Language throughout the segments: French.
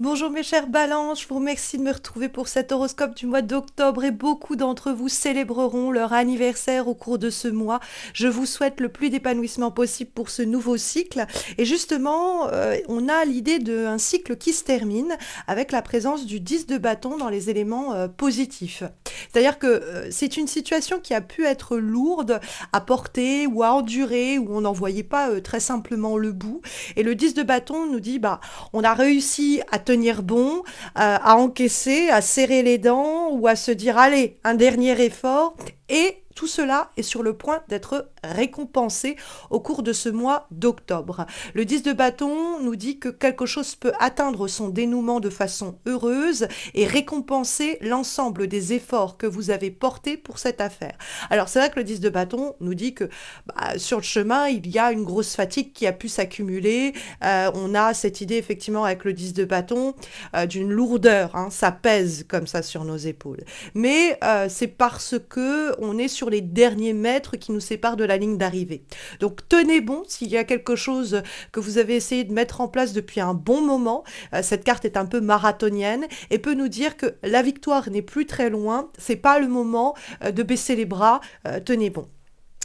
Bonjour mes chers balances, je vous remercie de me retrouver pour cet horoscope du mois d'octobre et beaucoup d'entre vous célébreront leur anniversaire au cours de ce mois. Je vous souhaite le plus d'épanouissement possible pour ce nouveau cycle et justement euh, on a l'idée d'un cycle qui se termine avec la présence du 10 de bâton dans les éléments euh, positifs. C'est-à-dire que euh, c'est une situation qui a pu être lourde à porter ou à endurer où on n'en voyait pas très simplement le bout et le 10 de bâton nous dit bah on a réussi à tenir bon, euh, à, encaisser, à serrer les dents ou à se dire allez, un dernier effort et tout cela est sur le point d'être récompensé au cours de ce mois d'octobre. Le 10 de bâton nous dit que quelque chose peut atteindre son dénouement de façon heureuse et récompenser l'ensemble des efforts que vous avez portés pour cette affaire. Alors c'est vrai que le 10 de bâton nous dit que bah, sur le chemin, il y a une grosse fatigue qui a pu s'accumuler. Euh, on a cette idée effectivement avec le 10 de bâton euh, d'une lourdeur. Hein. ça pèse comme ça sur nos épaules. Mais euh, c'est parce que on est sur les derniers mètres qui nous séparent de la ligne d'arrivée. Donc tenez bon s'il y a quelque chose que vous avez essayé de mettre en place depuis un bon moment. Euh, cette carte est un peu marathonienne et peut nous dire que la victoire n'est plus très loin. C'est pas le moment euh, de baisser les bras. Euh, tenez bon.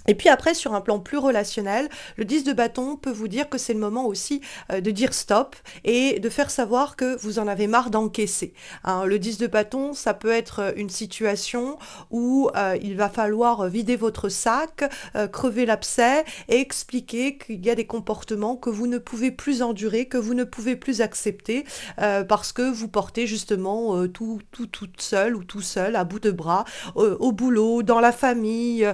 Et puis après, sur un plan plus relationnel, le 10 de bâton peut vous dire que c'est le moment aussi euh, de dire stop et de faire savoir que vous en avez marre d'encaisser. Hein, le 10 de bâton, ça peut être euh, une situation où euh, il va falloir vider votre sac, crever l'abcès et expliquer qu'il y a des comportements que vous ne pouvez plus endurer, que vous ne pouvez plus accepter parce que vous portez justement tout, tout, toute seule ou tout seul à bout de bras, au boulot, dans la famille,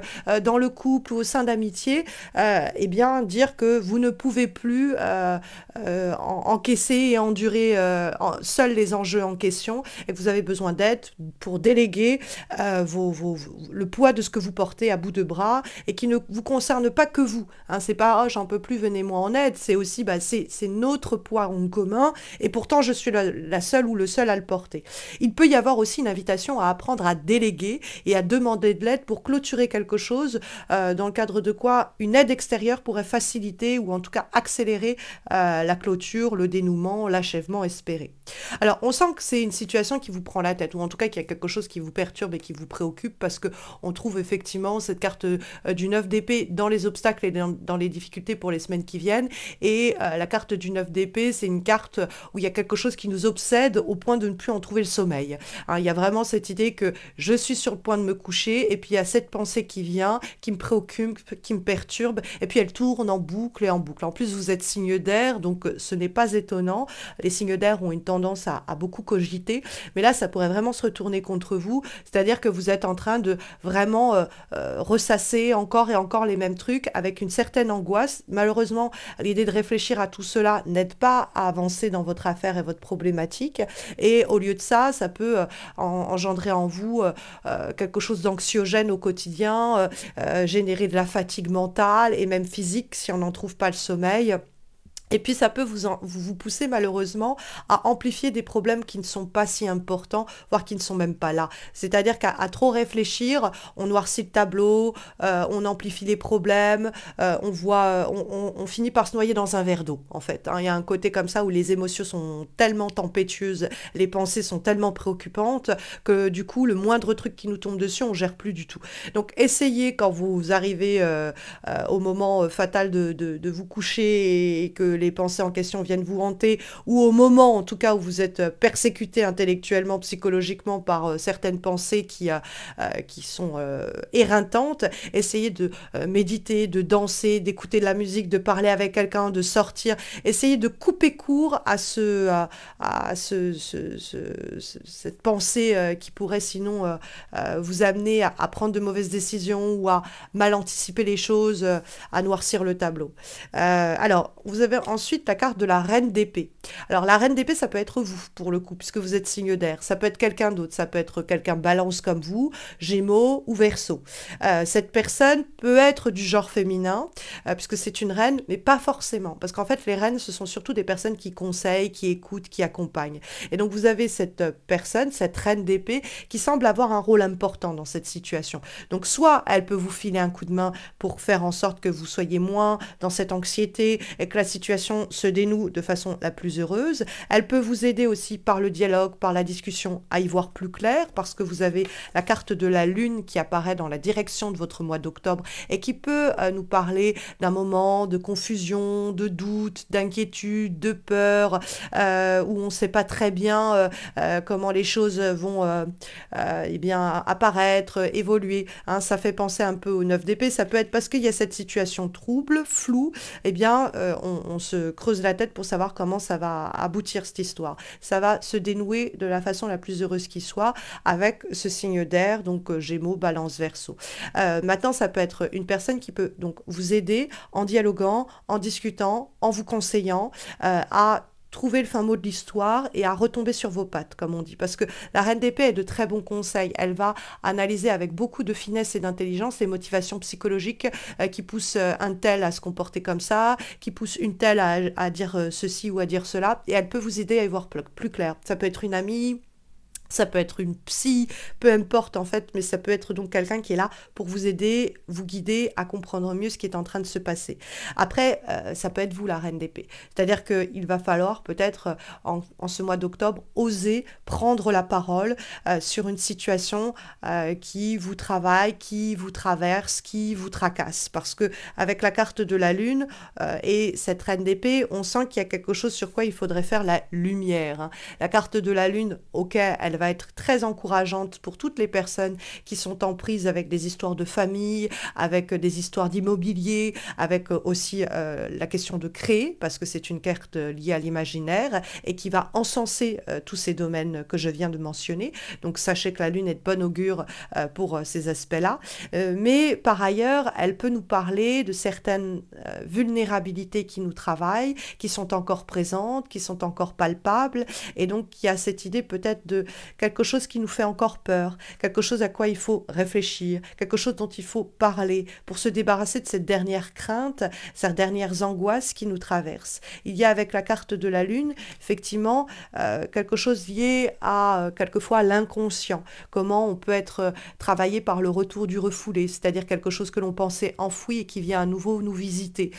dans le couple ou au sein d'amitié, euh, eh bien, dire que vous ne pouvez plus euh, euh, encaisser et endurer euh, seuls les enjeux en question et que vous avez besoin d'aide pour déléguer vos, vos, le poids de ce que vous portez à bout de bras et qui ne vous concerne pas que vous. Hein, c'est pas oh, j'en peux plus, venez-moi en aide. C'est aussi bah, c'est notre poids en commun et pourtant je suis la, seule ou le seul à le porter. Il peut y avoir aussi une invitation à apprendre à déléguer et à demander de l'aide pour clôturer quelque chose euh, euh, dans le cadre de quoi une aide extérieure pourrait faciliter ou en tout cas accélérer euh, la clôture, le dénouement, l'achèvement espéré. Alors, on sent que c'est une situation qui vous prend la tête, ou en tout cas qu'il y a quelque chose qui vous perturbe et qui vous préoccupe, parce que on trouve effectivement cette carte euh, du 9 d'épée dans les obstacles et dans, les difficultés pour les semaines qui viennent. Et euh, la carte du 9 d'épée, c'est une carte où il y a quelque chose qui nous obsède au point de ne plus en trouver le sommeil. Hein, il y a vraiment cette idée que je suis sur le point de me coucher, et puis il y a cette pensée qui vient, qui me préoccupe, qui me perturbe, et puis elle tourne en boucle et en boucle. En plus, vous êtes signe d'air, donc euh, ce n'est pas étonnant. Les signes d'air ont une tendance à, beaucoup cogiter, mais là, ça pourrait vraiment se retourner contre vous, c'est-à-dire que vous êtes en train de vraiment euh, euh, ressasser encore et encore les mêmes trucs avec une certaine angoisse. Malheureusement, l'idée de réfléchir à tout cela n'aide pas à avancer dans votre affaire et votre problématique, et au lieu de ça, ça peut euh, engendrer en vous quelque chose d'anxiogène au quotidien, générer de la fatigue mentale et même physique si on n'en trouve pas le sommeil. Et puis ça peut vous, vous pousser malheureusement à amplifier des problèmes qui ne sont pas si importants, voire qui ne sont même pas là. C'est-à-dire qu'à trop réfléchir, on noircit le tableau, euh, on amplifie les problèmes, euh, on voit, euh, on, finit par se noyer dans un verre d'eau en fait. Hein. Il y a un côté comme ça où les émotions sont tellement tempétueuses, les pensées sont tellement préoccupantes que du coup le moindre truc qui nous tombe dessus, on gère plus du tout. Donc essayez quand vous arrivez au moment fatal de, de vous coucher et que les les pensées en question viennent vous hanter, ou au moment en tout cas où vous êtes euh, persécuté intellectuellement, psychologiquement par euh, certaines pensées qui, euh, qui sont éreintantes, essayez de méditer, de danser, d'écouter de la musique, de parler avec quelqu'un, de sortir, essayez de couper court à, ce, à, ce, ce, cette pensée qui pourrait sinon vous amener à, prendre de mauvaises décisions ou à mal anticiper les choses, à noircir le tableau. alors, vous avez ensuite la carte de la reine d'épée. Alors la reine d'épée, ça peut être vous, pour le coup, puisque vous êtes signe d'air. Ça peut être quelqu'un d'autre, ça peut être quelqu'un balance comme vous, gémeaux ou verso. Euh, cette personne peut être du genre féminin, euh, puisque c'est une reine, mais pas forcément. Parce qu'en fait, les reines, ce sont surtout des personnes qui conseillent, qui écoutent, qui accompagnent. Et donc vous avez cette euh, personne, cette reine d'épée, qui semble avoir un rôle important dans cette situation. Donc soit elle peut vous filer un coup de main pour faire en sorte que vous soyez moins dans cette anxiété et que la situation se dénoue de façon la plus heureuse. Elle peut vous aider aussi par le dialogue, par la discussion à y voir plus clair parce que vous avez la carte de la lune qui apparaît dans la direction de votre mois d'octobre et qui peut euh, nous parler d'un moment de confusion, de doute, d'inquiétude, de peur, euh, où on ne sait pas très bien euh, comment les choses vont eh bien, apparaître, évoluer. Hein. ça fait penser un peu au 9 d'épée. Ça peut être parce qu'il y a cette situation trouble, floue, et eh bien, on, on creuse la tête pour savoir comment ça va aboutir cette histoire. Ça va se dénouer de la façon la plus heureuse qui soit avec ce signe d'air, donc euh, Gémeaux, Balance, Verseau. Euh, maintenant, ça peut être une personne qui peut donc vous aider en dialoguant, en discutant, en vous conseillant euh, à trouver le fin mot de l'histoire et à retomber sur vos pattes, comme on dit. Parce que la Reine d'épée est de très bons conseils. Elle va analyser avec beaucoup de finesse et d'intelligence les motivations psychologiques euh, qui poussent euh, un tel à se comporter comme ça, qui poussent une telle à, à dire euh, ceci ou à dire cela. Et elle peut vous aider à y voir plus clair. Ça peut être une amie, ça peut être une psy, peu importe en fait, mais ça peut être donc quelqu'un qui est là pour vous aider, vous guider à comprendre mieux ce qui est en train de se passer. Après, euh, ça peut être vous la reine d'épée. C'est-à-dire qu'il va falloir peut-être euh, en, ce mois d'octobre oser prendre la parole euh, sur une situation qui vous travaille, qui vous traverse, qui vous tracasse. Parce que avec la carte de la lune et cette reine d'épée, on sent qu'il y a quelque chose sur quoi il faudrait faire la lumière. Hein. La carte de la lune, ok, elle elle va être très encourageante pour toutes les personnes qui sont en prise avec des histoires de famille, avec euh, des histoires d'immobilier, avec euh, aussi euh, la question de créer, parce que c'est une carte liée à l'imaginaire, et qui va encenser tous ces domaines que je viens de mentionner. Donc sachez que la Lune est de bon augure pour ces aspects-là. mais par ailleurs, elle peut nous parler de certaines vulnérabilités qui nous travaillent, qui sont encore présentes, qui sont encore palpables. Et donc il y a cette idée peut-être de quelque chose qui nous fait encore peur, quelque chose à quoi il faut réfléchir, quelque chose dont il faut parler pour se débarrasser de cette dernière crainte, ces dernières angoisses qui nous traversent. Il y a avec la carte de la Lune, effectivement, euh, quelque chose lié à euh, quelquefois l'inconscient, comment on peut être euh, travaillé par le retour du refoulé, c'est-à-dire quelque chose que l'on pensait enfoui et qui vient à nouveau nous visiter,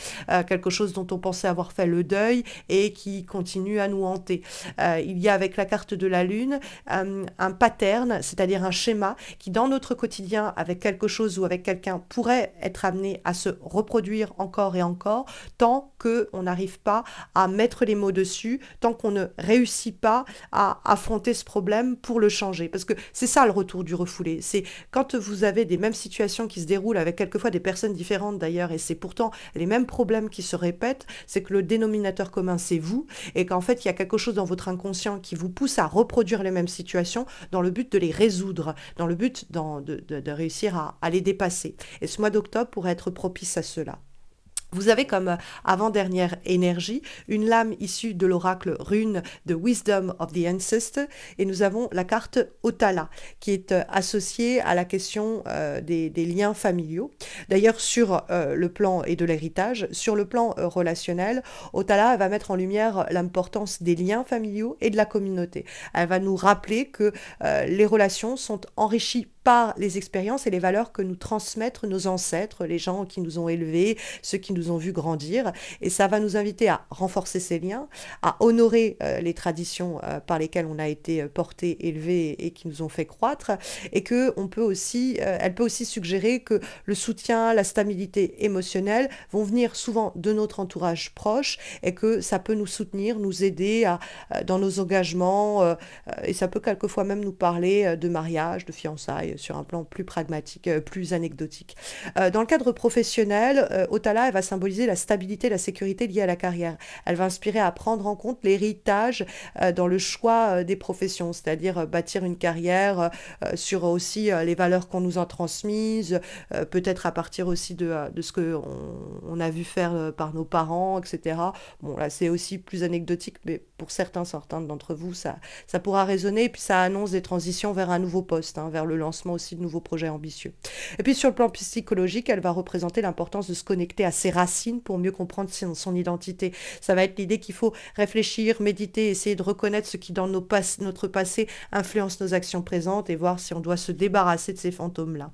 quelque chose dont on pensait avoir fait le deuil et qui continue à nous hanter. il y a avec la carte de la Lune euh, un pattern, c'est-à-dire un schéma qui dans notre quotidien avec quelque chose ou avec quelqu'un pourrait être amené à se reproduire encore et encore tant qu'on n'arrive pas à mettre les mots dessus, tant qu'on ne réussit pas à affronter ce problème pour le changer. Parce que c'est ça le retour du refoulé. C'est quand vous avez des mêmes situations qui se déroulent avec quelquefois des personnes différentes d'ailleurs, et c'est pourtant les mêmes problèmes qui se répètent, c'est que le dénominateur commun c'est vous, et qu'en fait il y a quelque chose dans votre inconscient qui vous pousse à reproduire les mêmes situations dans le but de les résoudre, dans le but de, réussir à les dépasser. Et ce mois d'octobre pourrait être propice à cela. Vous avez comme euh, avant-dernière énergie une lame issue de l'oracle rune de Wisdom of the Ancestor et nous avons la carte Othala, qui est euh, associée à la question euh, des, liens familiaux. D'ailleurs sur le plan et de l'héritage, sur le plan relationnel, Othala va mettre en lumière l'importance des liens familiaux et de la communauté. Elle va nous rappeler que les relations sont enrichies par les expériences et les valeurs que nous transmettent nos ancêtres, les gens qui nous ont élevés, ceux qui nous ont vus grandir. Et ça va nous inviter à renforcer ces liens, à honorer euh, les traditions euh, par lesquelles on a été euh, porté, élevé et, qui nous ont fait croître. Et que on peut aussi, elle peut aussi suggérer que le soutien, la stabilité émotionnelle vont venir souvent de notre entourage proche et que ça peut nous soutenir, nous aider à, dans nos engagements. et ça peut quelquefois même nous parler de mariage, de fiançailles sur un plan plus pragmatique, euh, plus anecdotique. Euh, dans le cadre professionnel, euh, Othala, elle va symboliser la stabilité, la sécurité liée à la carrière. Elle va inspirer à prendre en compte l'héritage dans le choix des professions, c'est-à-dire bâtir une carrière sur aussi les valeurs qu'on nous en transmises, peut-être à partir aussi de, de ce qu'on on a vu faire par nos parents, etc. Bon, là, c'est aussi plus anecdotique, mais pour certains, certains d'entre vous, ça, ça pourra résonner. Et puis, ça annonce des transitions vers un nouveau poste, hein, vers le lancement aussi de nouveaux projets ambitieux. Et puis sur le plan psychologique, elle va représenter l'importance de se connecter à ses racines pour mieux comprendre son, identité. Ça va être l'idée qu'il faut réfléchir, méditer, essayer de reconnaître ce qui dans nos notre passé influence nos actions présentes et voir si on doit se débarrasser de ces fantômes-là.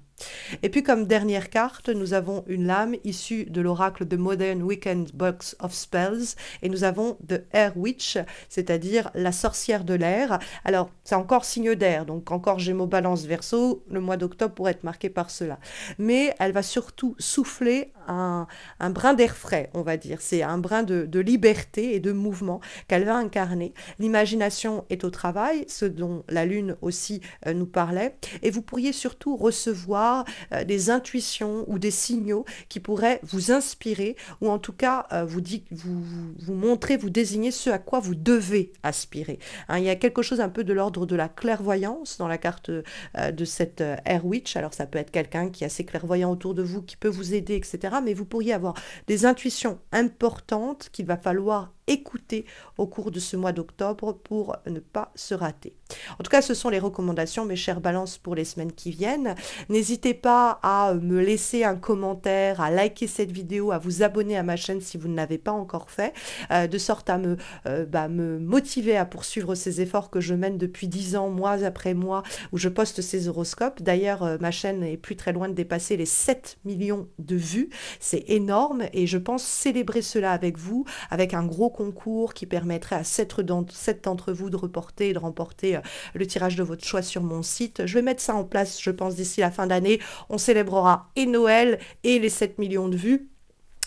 Et puis comme dernière carte, nous avons une lame issue de l'oracle de Modern Weekend Box of Spells et nous avons The Air Witch, c'est-à-dire la sorcière de l'air. Alors c'est encore signe d'air, donc encore Gémeaux Balance verso le mois d'octobre pourrait être marqué par cela. Mais elle va surtout souffler un, brin d'air frais, on va dire. C'est un brin de, liberté et de mouvement qu'elle va incarner. L'imagination est au travail, ce dont la Lune aussi euh, nous parlait. Et vous pourriez surtout recevoir euh, des intuitions ou des signaux qui pourraient vous inspirer ou en tout cas euh, vous, vous, vous montrer, vous désigner ce à quoi vous devez aspirer. Hein, il y a quelque chose un peu de l'ordre de la clairvoyance dans la carte euh, de cette Air Witch. Alors ça peut être quelqu'un qui est assez clairvoyant autour de vous, qui peut vous aider, etc. Mais vous pourriez avoir des intuitions importantes qu'il va falloir écouter au cours de ce mois d'octobre pour ne pas se rater. En tout cas, ce sont les recommandations, mes chers balances, pour les semaines qui viennent. N'hésitez pas à me laisser un commentaire, à liker cette vidéo, à vous abonner à ma chaîne si vous ne l'avez pas encore fait, euh, de sorte à me, euh, bah, me motiver à poursuivre ces efforts que je mène depuis 10 ans, mois après mois, où je poste ces horoscopes. D'ailleurs, euh, ma chaîne est plus très loin de dépasser les 7 millions de vues. C'est énorme et je pense célébrer cela avec vous, avec un gros concours qui permettrait à sept d'entre vous de reporter et de remporter euh, le tirage de votre choix sur mon site. Je vais mettre ça en place, je pense, d'ici la fin d'année. On célébrera et Noël et les 7 millions de vues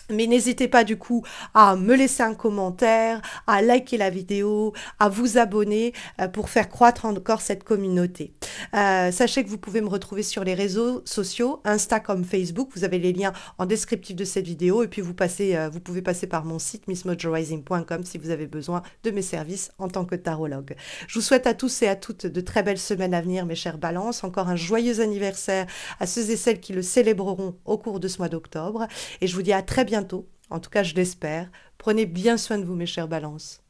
mais n'hésitez pas du coup à me laisser un commentaire, à liker la vidéo, à vous abonner euh, pour faire croître encore cette communauté. Euh, sachez que vous pouvez me retrouver sur les réseaux sociaux, Insta comme Facebook. Vous avez les liens en descriptif de cette vidéo et puis vous, passez, euh, vous pouvez passer par mon site missmojorizing.com si vous avez besoin de mes services en tant que tarologue. Je vous souhaite à tous et à toutes de très belles semaines à venir, mes chers balances. Encore un joyeux anniversaire à ceux et celles qui le célébreront au cours de ce mois d'octobre. Et je vous dis à très bientôt bientôt, en tout cas je l'espère. Prenez bien soin de vous mes chers balances.